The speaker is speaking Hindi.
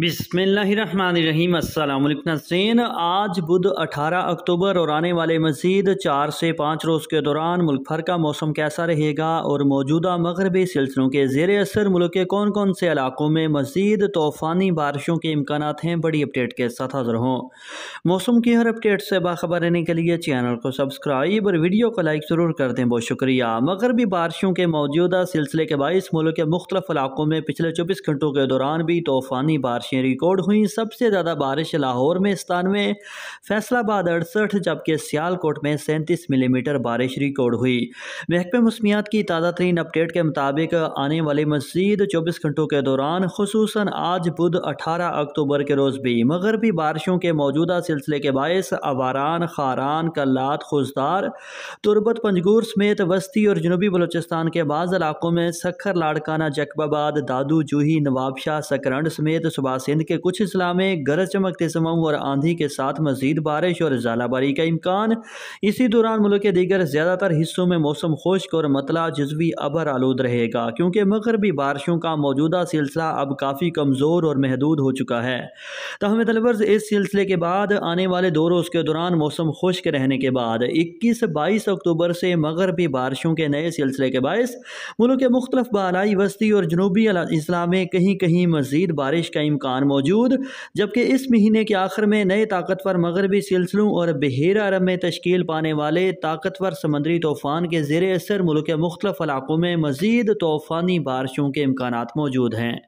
बिसमीम नाजरीन आज बुध 18 अक्टूबर और आने वाले मजीद चार से पाँच रोज़ के दौरान मुल्क भर का मौसम कैसा रहेगा और मौजूदा मगरबी सिलसिलों के जेर असर मुल्क के कौन कौन से इलाकों में मजीद तूफ़ानी बारिशों के इम्कान हैं बड़ी अपडेट के साथ हाजिर हों मौसम की हर अपडेट से बाखबर रहने के लिए चैनल को सब्सक्राइब और वीडियो को लाइक ज़रूर कर दें बहुत शुक्रिया मगरबी बारिशों के मौजूदा सिलसिले के बायस मुल्क के मुख्तलिफ इलाकों में पिछले चौबीस घंटों के दौरान भी तूफ़ानी बारिश बारिशें रिकॉर्ड हुई सबसे ज़्यादा बारिश लाहौर में सतानवे फैसलाबाद अड़सठ जबकि सियालकोट में सैंतीस मिलीमीटर बारिश रिकॉर्ड हुई महकमे मौसमियात की ताज़ा तरीन अपडेट के मुताबिक आने वाले मजीद चौबीस घंटों के दौरान खसूस आज बुध अठारह अक्टूबर के रोज़ भी मगरबी बारिशों के मौजूदा सिलसिले के बायस अवारान खारान कल्लात खुशदार तुरबत पंजगूर समेत वस्ती और जनूबी बलोचिस्तान के बाद इलाकों में सखर लाड़काना जकबाबाद दादू जूही नवाबशाह सकरंड समेत सुबह सिंध के कुछ इस्लाम में गरज चमकते समूह और आंधी के साथ मजीद बारिश और झालाबारी का इम्कान इसी दौरान मुल्क के दीगर ज़्यादातर हिस्सों में मौसम खुश्क और मतला जज्वी अबर आलूद रहेगा क्योंकि मगरबी बारिशों का मौजूदा सिलसिला अब काफ़ी कमज़ोर और महदूद हो चुका है तहम तलवर्ज़ इस सिलसिले के बाद आने वाले दो रोज़ के दौरान मौसम खुश्क रहने के बाद इक्कीस बाईस अक्टूबर से मगरबी बारिशों के नए सिलसिले के बायस मुल्क के मुख्तफ बालाई वस्ती और जनूबी इस्लाम में कहीं कहीं मजीद बारिश का इम्कान मौजूद जबकि इस महीने के आखिर में नए ताकतवर मगरबी सिलसिलों और बहर अरब में तश्कील पाने वाले ताकतवर समंदरी तूफ़ान के जेर असर मुल्क के मुख्तफ इलाक़ों में मज़ीद तूफ़ानी बारिशों के इम्कान मौजूद हैं